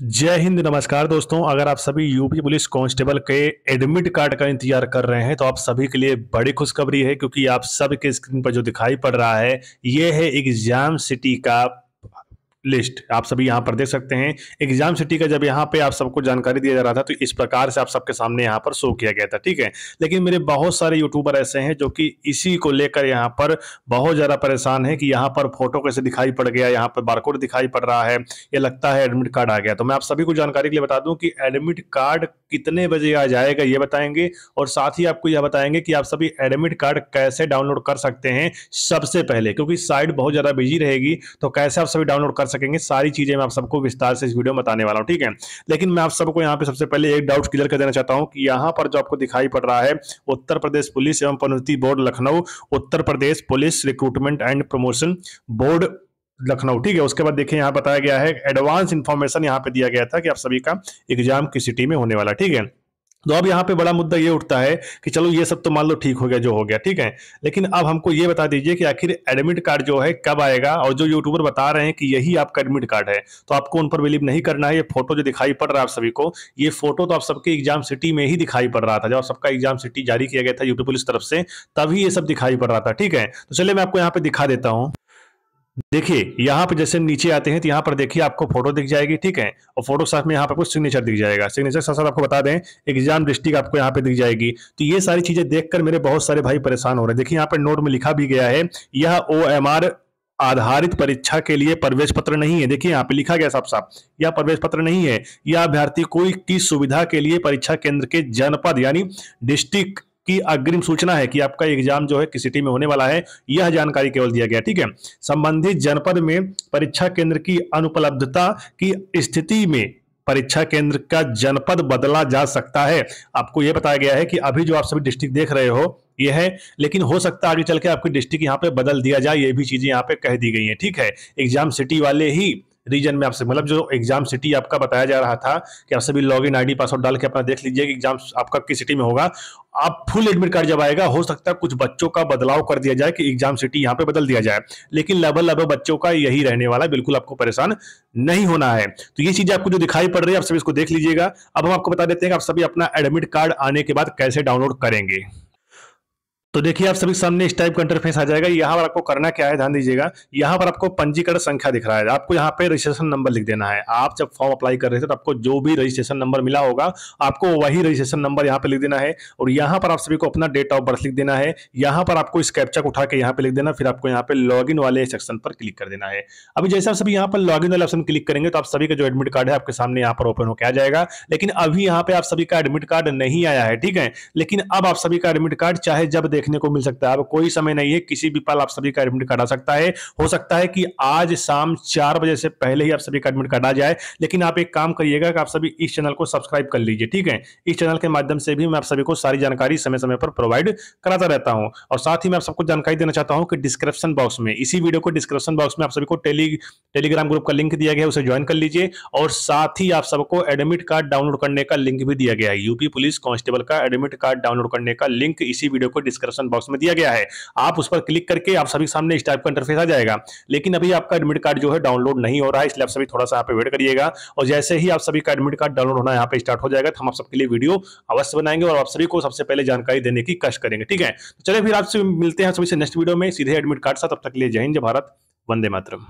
जय हिंद नमस्कार दोस्तों अगर आप सभी यूपी पुलिस कांस्टेबल के एडमिट कार्ड का इंतजार कर रहे हैं तो आप सभी के लिए बड़ी खुशखबरी है क्योंकि आप सबके स्क्रीन पर जो दिखाई पड़ रहा है ये है एग्जाम सिटी का लिस्ट आप सभी यहाँ पर देख सकते हैं एग्जाम सिटी का जब यहाँ पे आप सबको जानकारी दिया जा रहा था तो इस प्रकार से आप सबके सामने यहाँ पर शो किया गया था ठीक है लेकिन मेरे बहुत सारे यूट्यूबर ऐसे हैं जो कि इसी को लेकर यहाँ पर बहुत ज़्यादा परेशान है कि यहाँ पर फोटो कैसे दिखाई पड़ गया यहाँ पर बारकोड दिखाई पड़ रहा है ये लगता है एडमिट कार्ड आ गया तो मैं आप सभी को जानकारी के लिए बता दूँ कि एडमिट कार्ड कितने बजे आ जाएगा ये बताएंगे और साथ ही आपको यह बताएंगे कि आप सभी एडमिट कार्ड कैसे डाउनलोड कर सकते हैं सबसे पहले क्योंकि साइट बहुत ज़्यादा बिजी रहेगी तो कैसे आप सभी डाउनलोड कर सकेंगे सारी चीजें मैं आप सबको विस्तार से इस वीडियो में बताने वाला हूँ ठीक है लेकिन मैं आप सबको यहाँ पे सबसे पहले एक डाउट क्लियर कर देना चाहता हूँ कि यहाँ पर जो आपको दिखाई पड़ रहा है उत्तर प्रदेश पुलिस एवं प्रवृत्ति बोर्ड Lucknow Uttar Pradesh police recruitment and promotion board Lucknow ठीक है उसके बाद देखिए यहाँ बताया गया है एडवांस इन्फॉर्मेशन यहाँ पे दिया गया था कि आप सभी का एग्जाम किस सिटी में होने वाला ठीक है तो अब यहाँ पे बड़ा मुद्दा ये उठता है कि चलो ये सब तो मान लो ठीक हो गया जो हो गया ठीक है लेकिन अब हमको ये बता दीजिए कि आखिर एडमिट कार्ड जो है कब आएगा और जो यूट्यूबर बता रहे हैं कि यही आपका एडमिट कार्ड है तो आपको उन पर बिलीव नहीं करना है ये फोटो जो दिखाई पड़ रहा है आप सभी को ये फोटो तो आप सबके एग्जाम सिटी में ही दिखाई पड़ रहा था जब सबका एग्जाम सिटी जारी किया गया था यूट्यूब पुलिस तरफ से तभी ये सब दिखाई पड़ रहा था ठीक है तो चलिए मैं आपको यहाँ पे दिखा देता हूँ देखिए यहाँ पे जैसे नीचे आते हैं तो यहाँ पर देखिए आपको फोटो दिख जाएगी ठीक है और फोटो साथ में यहाँ पर कुछ सिग्नेचर दिख जाएगा सिग्नेचर साथ साथ आपको बता दें एग्जाम डिस्ट्रिक्ट आपको यहाँ पे दिख जाएगी तो ये सारी चीजें देखकर मेरे बहुत सारे भाई परेशान हो रहे हैं देखिए यहाँ पर नोट में लिखा भी गया है यह ओ एम आर आधारित परीक्षा के लिए प्रवेश पत्र नहीं है देखिए यहाँ पे लिखा गया साफ साफ यह प्रवेश पत्र नहीं है यह अभ्यर्थी कोई की सुविधा के लिए परीक्षा केंद्र के जनपद यानी डिस्ट्रिक्ट की अग्रिम सूचना है कि आपका एग्जाम जो है किस सिटी में होने वाला है यह जानकारी केवल दिया गया ठीक है संबंधित जनपद में परीक्षा केंद्र की अनुपलब्धता की स्थिति में परीक्षा केंद्र का जनपद बदला जा सकता है आपको यह बताया गया है कि अभी जो आप सभी डिस्ट्रिक्ट देख रहे हो यह है लेकिन हो सकता है आगे चल के आपकी डिस्ट्रिक्ट यहाँ पे बदल दिया जाए ये भी चीजें यहाँ पे कह दी गई हैं ठीक है एग्जाम सिटी वाले ही रीजन में आपसे मतलब जो एग्जाम सिटी आपका बताया जा रहा था कि आप सभी लॉग इन आई पासवर्ड डाल के अपना देख लीजिए कि एग्जाम आपका किस सिटी में होगा आप फुल एडमिट कार्ड जब आएगा हो सकता है कुछ बच्चों का बदलाव कर दिया जाए कि एग्जाम सिटी यहाँ पे बदल दिया जाए लेकिन लगभग लगभग बच्चों का यही रहने वाला है बिल्कुल आपको परेशान नहीं होना है तो ये चीजें आपको जो दिखाई पड़ रही है आप सभी इसको देख लीजिएगा अब हम आपको बता देते हैं कि आप सभी अपना एडमिट कार्ड आने के बाद कैसे डाउनलोड करेंगे तो देखिए आप सभी सामने इस टाइप का इंटरफेस आ जाएगा यहाँ पर आपको करना क्या है ध्यान दीजिएगा यहाँ पर आपको पंजीकरण संख्या दिख रहा है आपको यहाँ पे रजिस्ट्रेशन नंबर लिख देना है आप जब फॉर्म अप्लाई कर रहे थे तो आपको जो भी रजिस्ट्रेशन नंबर मिला होगा आपको वही रजिस्ट्रेशन नंबर यहाँ पे लिख देना है और यहाँ पर आप सभी को अपना डेट ऑफ बर्थ लिख देना है यहाँ पर आपको इस उठा के यहाँ पे लिख देना फिर आपको यहाँ पे लॉग वाले सेक्शन पर क्लिक कर देना है अभी जैसे आप सभी यहाँ पर लॉग वाले ऑप्शन क्लिक करेंगे तो आप सभी का जो एडमिट कार्ड है आपके सामने यहाँ पर ओपन होकर आ जाएगा लेकिन अभी यहाँ पे आप सभी का एडमिट कार्ड नहीं आया है ठीक है लेकिन अब आप सभी का एडमिट कार्ड चाहे जब देखने को मिल सकता है अब कोई समय नहीं है किसी भी पल आप सभी का एडमिट काटा सकता है हो सकता है कि आज शाम चार बजे से पहले ही आप सभी का एडमिट काटा जाए लेकिन आप एक काम करिएगा कि आप सभी इस चैनल को सब्सक्राइब कर लीजिए ठीक है इस चैनल के माध्यम से भी मैं आप सभी को सारी जानकारी समय समय पर प्रोवाइड कराता रहता हूँ और साथ ही मैं आप सबको जानकारी देना चाहता हूँ कि डिस्क्रिप्शन बॉक्स में इसी वीडियो को डिस्क्रिप्शन बॉक्स में आप सभी को टेली टेलीग्राम ग्रुप का लिंक दिया गया है उसे ज्वाइन कर लीजिए और साथ ही आप सबको एडमिट कार्ड डाउनलोड करने का लिंक भी दिया गया है यूपी पुलिस कांस्टेबल का एडमिट कार्ड डाउनलोड करने का लिंक इसी वीडियो को डिस्क्रिप्शन डिस्क्रिप्शन बॉक्स में दिया गया है आप उस पर क्लिक करके आप सभी सामने इस टाइप का इंटरफेस आ जाएगा लेकिन अभी आपका एडमिट कार्ड जो है डाउनलोड नहीं हो रहा है इसलिए आप सभी थोड़ा सा यहाँ पे वेट करिएगा और जैसे ही आप सभी का एडमिट कार्ड डाउनलोड होना यहाँ पे स्टार्ट हो जाएगा तो हम आप सबके लिए वीडियो अवश्य बनाएंगे और आप सभी को सबसे पहले जानकारी देने की कष्ट करेंगे ठीक है तो चले फिर आपसे मिलते हैं सभी से नेक्स्ट वीडियो में सीधे एडमिट कार्ड साथ तब तक लिए जय हिंद भारत वंदे मातरम